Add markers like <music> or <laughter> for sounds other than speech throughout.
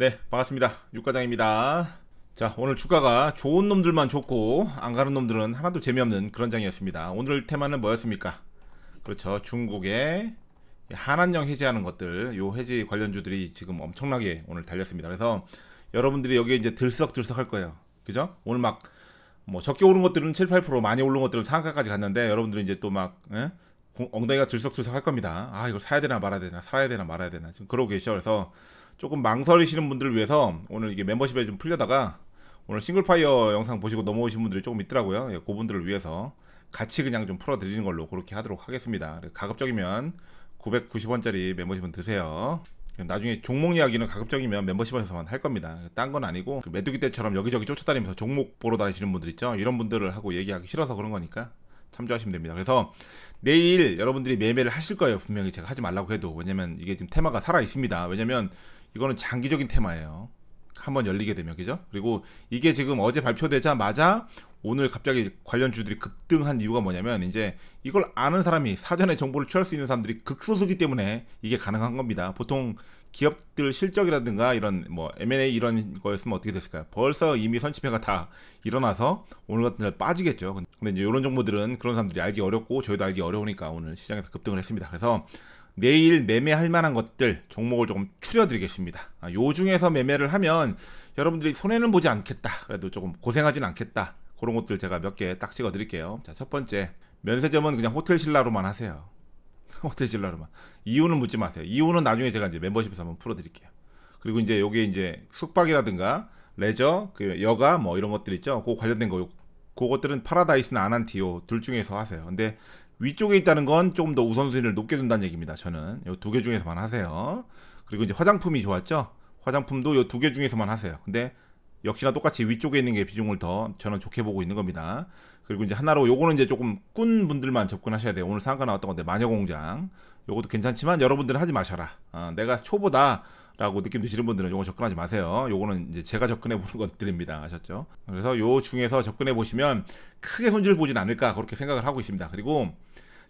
네, 반갑습니다. 육과장입니다. 자, 오늘 주가가 좋은 놈들만 좋고 안 가는 놈들은 하나도 재미없는 그런 장이었습니다. 오늘 테마는 뭐였습니까? 그렇죠. 중국의 한한령 해제하는 것들, 요 해제 관련주들이 지금 엄청나게 오늘 달렸습니다. 그래서 여러분들이 여기에 이제 들썩들썩 할 거예요. 그죠? 오늘 막 뭐 적게 오른 것들은 7, 8% 많이 오른 것들은 상가까지 갔는데 여러분들이 이제 또 막 엉덩이가 들썩들썩 할 겁니다. 아, 이걸 사야 되나 말아야 되나, 사야 되나 말아야 되나. 지금 그러고 계시죠. 그래서 조금 망설이시는 분들을 위해서 오늘 이게 멤버십에 좀 풀려다가 오늘 싱글파이어 영상 보시고 넘어오신 분들이 조금 있더라고요. 예, 그분들을 위해서 같이 그냥 좀 풀어드리는 걸로 그렇게 하도록 하겠습니다. 가급적이면 990원짜리 멤버십은 드세요. 나중에 종목 이야기는 가급적이면 멤버십에서만 할 겁니다. 딴 건 아니고 그 메뚜기 때처럼 여기저기 쫓아다니면서 종목 보러 다니시는 분들 있죠. 이런 분들을 하고 얘기하기 싫어서 그런 거니까 참조하시면 됩니다. 그래서 내일 여러분들이 매매를 하실 거예요. 분명히 제가 하지 말라고 해도 왜냐면 이게 지금 테마가 살아 있습니다. 왜냐면 이거는 장기적인 테마예요. 한번 열리게 되면 그죠? 그리고 이게 지금 어제 발표되자마자 오늘 갑자기 관련 주들이 급등한 이유가 뭐냐면 이제 이걸 아는 사람이 사전에 정보를 취할 수 있는 사람들이 극소수기 때문에 이게 가능한 겁니다. 보통 기업들 실적이라든가 이런 뭐 M&A 이런 거였으면 어떻게 됐을까요? 벌써 이미 선취매가 다 일어나서 오늘 같은 날 빠지겠죠. 근데 이제 이런 정보들은 그런 사람들이 알기 어렵고 저희도 알기 어려우니까 오늘 시장에서 급등을 했습니다. 그래서 내일 매매할 만한 것들 종목을 조금 추려드리겠습니다. 아, 요 중에서 매매를 하면 여러분들이 손해는 보지 않겠다. 그래도 조금 고생하진 않겠다. 그런 것들 제가 몇 개 딱 찍어 드릴게요. 자, 첫 번째. 면세점은 그냥 호텔 신라로만 하세요. <laughs> 호텔 신라로만. 이유는 묻지 마세요. 이유는 나중에 제가 이제 멤버십에서 한번 풀어 드릴게요. 그리고 이제 요게 이제 숙박이라든가 레저, 그 여가 뭐 이런 것들 있죠. 그 관련된 거 그것들은 파라다이스나 아난티오 둘 중에서 하세요. 근데 위쪽에 있다는 건 조금 더 우선순위를 높게 준다는 얘기입니다. 저는 요 두 개 중에서만 하세요. 그리고 이제 화장품이 좋았죠. 화장품도 요 두 개 중에서만 하세요. 근데 역시나 똑같이 위쪽에 있는 게 비중을 더 저는 좋게 보고 있는 겁니다. 그리고 이제 하나로 요거는 이제 조금 꾼 분들만 접근하셔야 돼요. 오늘 상가 나왔던 건데 마녀공장 요것도 괜찮지만 여러분들은 하지 마셔라. 아, 내가 초보다 라고 느낌 드시는 분들은 요거 접근하지 마세요. 요거는 이제 제가 접근해 보는 것들입니다. 아셨죠? 그래서 요 중에서 접근해 보시면 크게 손질 보진 않을까 그렇게 생각을 하고 있습니다. 그리고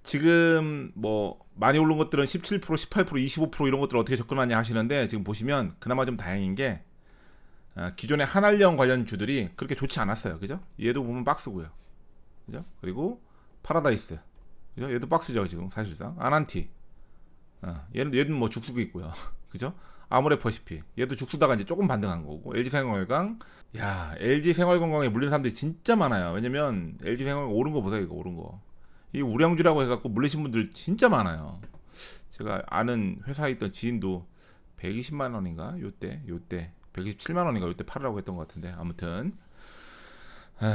지금 뭐 많이 오른 것들은 17%, 18%, 25% 이런 것들 어떻게 접근하냐 하시는데 지금 보시면 그나마 좀 다행인 게 아, 기존의 한알령 관련 주들이 그렇게 좋지 않았어요. 그죠? 얘도 보면 박스고요. 그죠? 그리고 파라다이스. 그죠? 얘도 박스죠, 지금 사실상. 아난티. 어, 얘는 얘는 뭐죽수이 있고요. <laughs> 그죠? 아모레퍼시피 얘도 죽수다가 이제 조금 반등한 거고 LG 생활건강 야 LG 생활건강에 물린 사람들이 진짜 많아요 왜냐면 LG 생활 오른 거 보세요 이거 오른 거이 우량주라고 해갖고 물리신 분들 진짜 많아요 제가 아는 회사에 있던 지인도 120만 원인가 요때 요때 127만 원인가 요때 팔으라고 했던 것 같은데 아무튼 에이,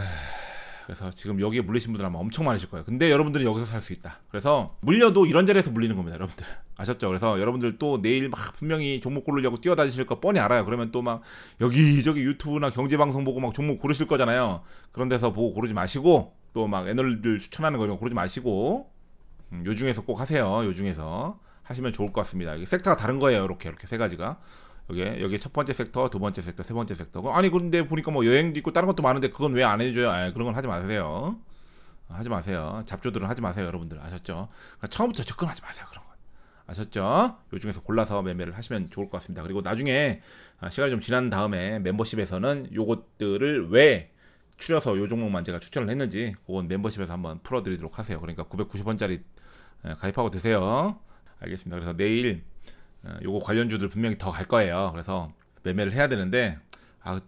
그래서 지금 여기에 물리신 분들 아마 엄청 많으실 거예요. 근데 여러분들은 여기서 살 수 있다. 그래서 물려도 이런 자리에서 물리는 겁니다, 여러분들. 아셨죠? 그래서 여러분들 또 내일 막 분명히 종목 고르려고 뛰어다니실 거 뻔히 알아요. 그러면 또 막 여기저기 유튜브나 경제방송 보고 막 종목 고르실 거잖아요. 그런 데서 보고 고르지 마시고 또 막 애널들 추천하는 거 고르지 마시고 음, 요 중에서 꼭 하세요. 요 중에서 하시면 좋을 것 같습니다. 섹터가 다른 거예요. 이렇게 이렇게 세 가지가. 여기 여기 첫 번째 섹터, 두 번째 섹터, 세 번째 섹터고 아니 근데 보니까 뭐 여행도 있고 다른 것도 많은데 그건 왜 안 해줘요? 아, 그런 건 하지 마세요. 하지 마세요. 잡조들은 하지 마세요, 여러분들 아셨죠? 그러니까 처음부터 접근하지 마세요 그런 건 아셨죠? 요 중에서 골라서 매매를 하시면 좋을 것 같습니다. 그리고 나중에 아, 시간이 좀 지난 다음에 멤버십에서는 요것들을 왜 추려서 요 종목만 제가 추천을 했는지 그건 멤버십에서 한번 풀어드리도록 하세요. 그러니까 990원짜리 가입하고 드세요. 알겠습니다. 그래서 내일 어, 요거 관련주들 분명히 더 갈 거예요. 그래서 매매를 해야 되는데 아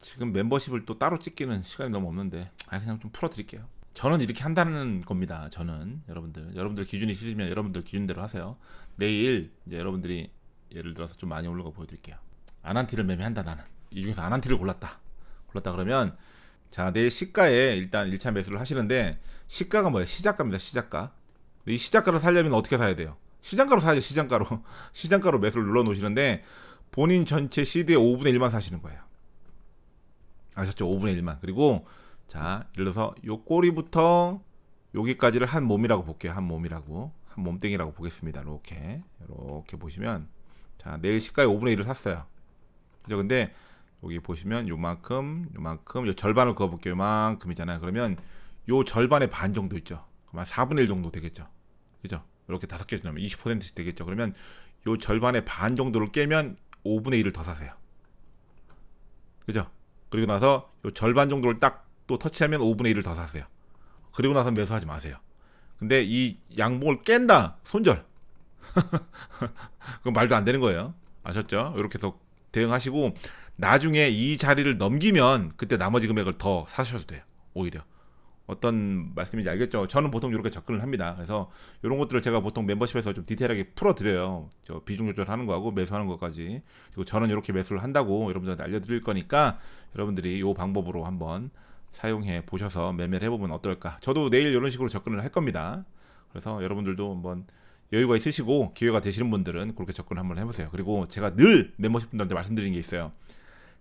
지금 멤버십을 또 따로 찍기는 시간이 너무 없는데 아 그냥 좀 풀어드릴게요. 저는 이렇게 한다는 겁니다. 저는 여러분들 여러분들 기준이 있으시면 여러분들 기준대로 하세요. 내일 이제 여러분들이 예를 들어서 좀 많이 올라가 보여드릴게요. 아난티를 매매한다 나는 이 중에서 아난티를 골랐다 골랐다 그러면 자 내일 시가에 일단 1차 매수를 하시는데 시가가 뭐예요? 시작가입니다. 시작가. 이 시작가를 살려면 어떻게 사야 돼요? 시장가로 사야죠. 시장가로 <laughs> 시장가로 매수를 눌러 놓으시는데 본인 전체 시 d 의 5분의 1만 사시는 거예요. 아셨죠? 5분의 1만. 그리고 자, 예를 들어서 요 꼬리부터 여기까지를 한 몸이라고 볼게요. 한 몸이라고. 한 몸땡이라고 보겠습니다. 이렇게. 이렇게 보시면 자, 내일 시가에 5분의 1을 샀어요. 그죠? 근데 여기 보시면 요만큼, 요만큼, 요 절반을 그어 볼게요. 요만큼이잖아요. 그러면 요 절반의 반 정도 있죠. 그만 4분의 1 정도 되겠죠. 그죠? 이렇게 다섯 개씩 넣면 20%씩 되겠죠. 그러면 요 절반의 반 정도를 깨면 5분의 1을 더 사세요. 그죠? 그리고 나서 요 절반 정도를 딱 또 터치하면 5분의 1을 더 사세요. 그리고 나서 매수하지 마세요. 근데 이 양봉을 깬다 손절. <laughs> 그건 말도 안 되는 거예요. 아셨죠? 이렇게 해서 대응하시고 나중에 이 자리를 넘기면 그때 나머지 금액을 더 사셔도 돼요. 오히려. 어떤 말씀인지 알겠죠? 저는 보통 이렇게 접근을 합니다. 그래서 이런 것들을 제가 보통 멤버십에서 좀 디테일하게 풀어드려요. 저 비중 조절하는 거하고 매수하는 것까지. 그리고 저는 이렇게 매수를 한다고 여러분들한테 알려드릴 거니까 여러분들이 이 방법으로 한번 사용해 보셔서 매매를 해보면 어떨까. 저도 내일 이런 식으로 접근을 할 겁니다. 그래서 여러분들도 한번 여유가 있으시고 기회가 되시는 분들은 그렇게 접근을 한번 해보세요. 그리고 제가 늘 멤버십 분들한테 말씀드린 게 있어요.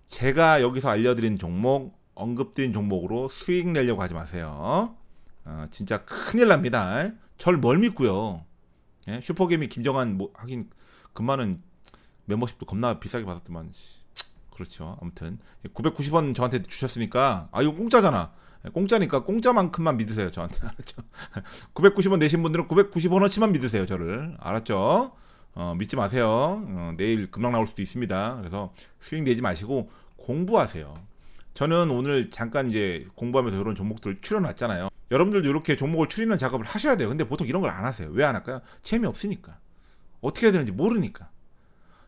제가 여기서 알려드린 종목 언급된 종목으로 수익 내려고 하지 마세요. 어, 진짜 큰일 납니다. 절 뭘 믿고요. 예? 슈퍼게미 김정한 뭐 하긴 그만은 멤버십도 겁나 비싸게 받았더만. 그렇죠. 아무튼 990원 저한테 주셨으니까 아 이거 공짜잖아. 예, 공짜니까 공짜만큼만 믿으세요 저한테 <laughs> 알았죠? 990원 내신 분들은 990원어치만 믿으세요 저를 알았죠? 어, 믿지 마세요. 어, 내일 금방 나올 수도 있습니다. 그래서 수익 내지 마시고 공부하세요. 저는 오늘 잠깐 이제 공부하면서 이런 종목들 추려놨잖아요. 여러분들도 이렇게 종목을 추리는 작업을 하셔야 돼요. 근데 보통 이런 걸 안 하세요. 왜 안 할까요? 재미없으니까. 어떻게 해야 되는지 모르니까.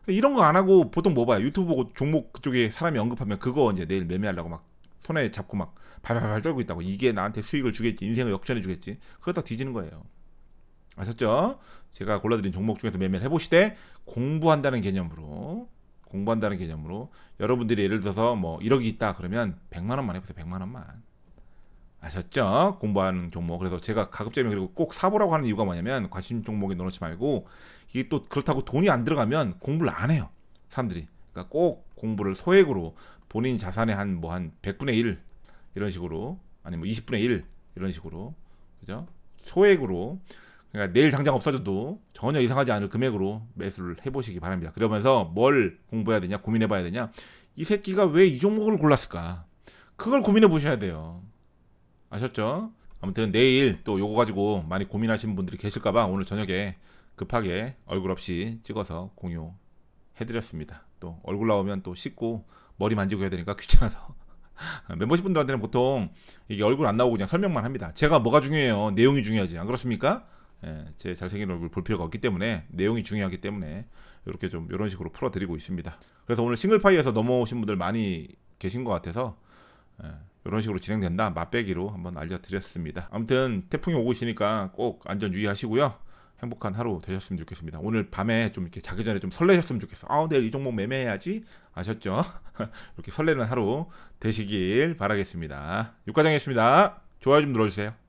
이런 거 안 하고 보통 뭐 봐요? 유튜브 보고 종목 그쪽에 사람이 언급하면 그거 이제 내일 매매하려고 막 손에 잡고 막 발발발 떨고 있다고 이게 나한테 수익을 주겠지 인생을 역전해 주겠지 그러다 뒤지는 거예요 아셨죠? 제가 골라드린 종목 중에서 매매를 해보시되 공부한다는 개념으로 공부한다는 개념으로 여러분들이 예를 들어서 뭐 1억이 있다 그러면 100만 원만 해보세요. 100만 원만. 아셨죠? 공부하는 종목. 그래서 제가 가급적이면 그리고 꼭 사보라고 하는 이유가 뭐냐면 관심 종목에 넣어놓지 말고 이게 또 그렇다고 돈이 안 들어가면 공부를 안 해요. 사람들이. 그러니까 꼭 공부를 소액으로 본인 자산의 한 뭐 한 100분의 뭐 1 이런 식으로 아니면 20분의 1 이런 식으로 그죠? 소액으로 그러니까 내일 당장 없어져도 전혀 이상하지 않을 금액으로 매수를 해보시기 바랍니다. 그러면서 뭘 공부해야 되냐 고민해봐야 되냐 이 새끼가 왜 이 종목을 골랐을까 그걸 고민해 보셔야 돼요. 아셨죠? 아무튼 내일 또 요거 가지고 많이 고민하시는 분들이 계실까봐 오늘 저녁에 급하게 얼굴 없이 찍어서 공유해드렸습니다. 또 얼굴 나오면 또 씻고 머리 만지고 해야 되니까 귀찮아서 <laughs> 멤버십 분들한테는 보통 이게 얼굴 안 나오고 그냥 설명만 합니다. 제가 뭐가 중요해요? 내용이 중요하지 안 그렇습니까? 예, 제 잘생긴 얼굴 볼 필요가 없기 때문에 내용이 중요하기 때문에 이렇게 좀 이런 식으로 풀어드리고 있습니다. 그래서 오늘 싱글파이에서 넘어오신 분들 많이 계신 것 같아서 이런 예, 식으로 진행된다 맛배기로 한번 알려드렸습니다. 아무튼 태풍이 오고 있으니까 꼭 안전 유의하시고요. 행복한 하루 되셨으면 좋겠습니다. 오늘 밤에 좀 이렇게 자기 전에 좀 설레셨으면 좋겠어. 아, 내일 이 종목 매매해야지. 아셨죠? <laughs> 이렇게 설레는 하루 되시길 바라겠습니다. 육과장이었습니다. 좋아요 좀 눌러주세요.